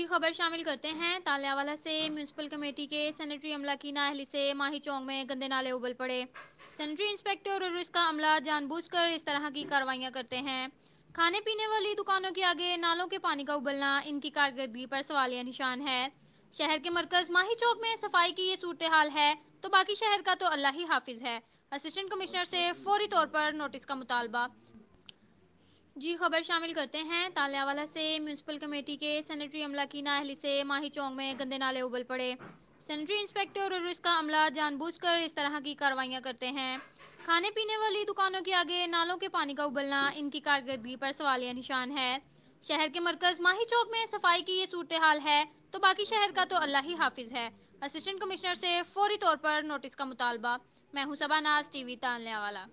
दूसरी खबर शामिल करते हैं तालियावाला से म्यूनसिपल कमेटी के सैनिटरी अमला की नाहली से माही चौक में गंदे नाले उबल पड़े सैनिटरी इंस्पेक्टर और इसका अमला जानबूझकर इस तरह की कार्रवाइयाँ करते हैं खाने पीने वाली दुकानों के आगे नालों के पानी का उबलना इनकी कारकर्दगी पर सवालिया निशान है शहर के मरकज माही चौक में सफाई की ये सूरत हाल है तो बाकी शहर का तो अल्लाह ही हाफिज है असिस्टेंट कमिश्नर से फौरी तौर पर नोटिस का मुतालबा जी खबर शामिल करते हैं तालियावाला से म्यूनसिपल कमेटी के सैनिटरी अमला की नाहली से माही चौक में गंदे नाले उबल पड़े सैनिटरी इंस्पेक्टर और इसका अमला जानबूझकर इस तरह की कार्रवाइयाँ करते हैं खाने पीने वाली दुकानों के आगे नालों के पानी का उबलना इनकी कारकर्दगी पर सवालिया निशान है शहर के मरकज माही चौक में सफाई की ये सूरत हाल है तो बाकी शहर का तो अल्लाह ही हाफिज है असिस्टेंट कमिश्नर से फौरी तौर पर नोटिस का मुतालबा मैं हूँ सबा नाज टीवी तालियावाला